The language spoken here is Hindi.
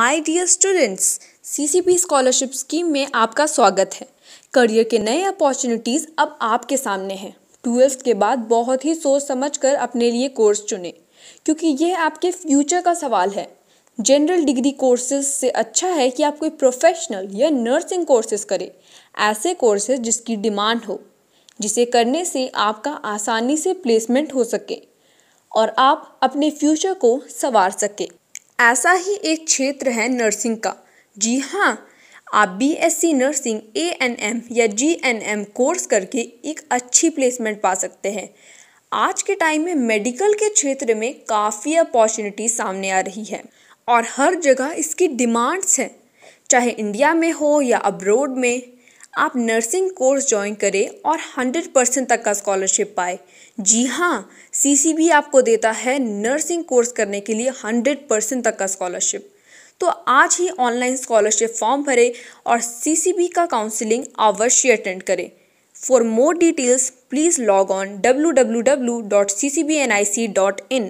my dear students CCP scholarship scheme में आपका स्वागत है करियर के नए अपॉर्चुनिटीज़ अब आपके सामने हैं ट्वेल्थ के बाद बहुत ही सोच समझ कर अपने लिए कोर्स चुने क्योंकि यह आपके फ्यूचर का सवाल है जनरल डिग्री कोर्सेज से अच्छा है कि आप कोई प्रोफेशनल या नर्सिंग कोर्सेज करें ऐसे कोर्सेज जिसकी डिमांड हो जिसे करने से आपका आसानी से प्लेसमेंट हो सके और आप अपने फ्यूचर को संवार सकें ऐसा ही एक क्षेत्र है नर्सिंग का जी हाँ आप B S C nursing A N M या जी एन एम कोर्स करके एक अच्छी प्लेसमेंट पा सकते हैं आज के टाइम में मेडिकल के क्षेत्र में काफ़ी अपॉर्चुनिटी सामने आ रही है और हर जगह इसकी डिमांड्स हैं चाहे इंडिया में हो या अब्रोड में आप नर्सिंग कोर्स ज्वाइन करें और 100 परसेंट तक का स्कॉलरशिप पाए जी हाँ सीसीबी आपको देता है नर्सिंग कोर्स करने के लिए 100 परसेंट तक का स्कॉलरशिप तो आज ही ऑनलाइन स्कॉलरशिप फॉर्म भरें और सीसीबी का काउंसलिंग अवश्य अटेंड करें for more details please log on W W W dot C C B N I C dot in